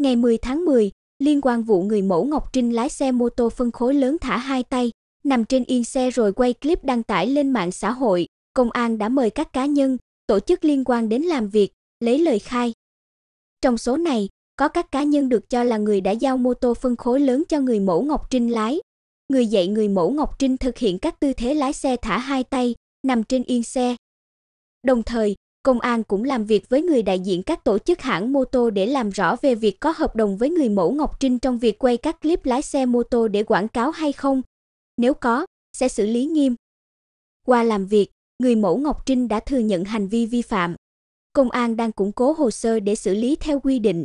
Ngày 10 tháng 10, liên quan vụ người mẫu Ngọc Trinh lái xe mô tô phân khối lớn thả hai tay, nằm trên yên xe rồi quay clip đăng tải lên mạng xã hội, công an đã mời các cá nhân, tổ chức liên quan đến làm việc, lấy lời khai. Trong số này, có các cá nhân được cho là người đã giao mô tô phân khối lớn cho người mẫu Ngọc Trinh lái. Người dạy người mẫu Ngọc Trinh thực hiện các tư thế lái xe thả hai tay, nằm trên yên xe. Đồng thời, Công an cũng làm việc với người đại diện các tổ chức hãng mô tô để làm rõ về việc có hợp đồng với người mẫu Ngọc Trinh trong việc quay các clip lái xe mô tô để quảng cáo hay không. Nếu có, sẽ xử lý nghiêm. Qua làm việc, người mẫu Ngọc Trinh đã thừa nhận hành vi vi phạm. Công an đang củng cố hồ sơ để xử lý theo quy định.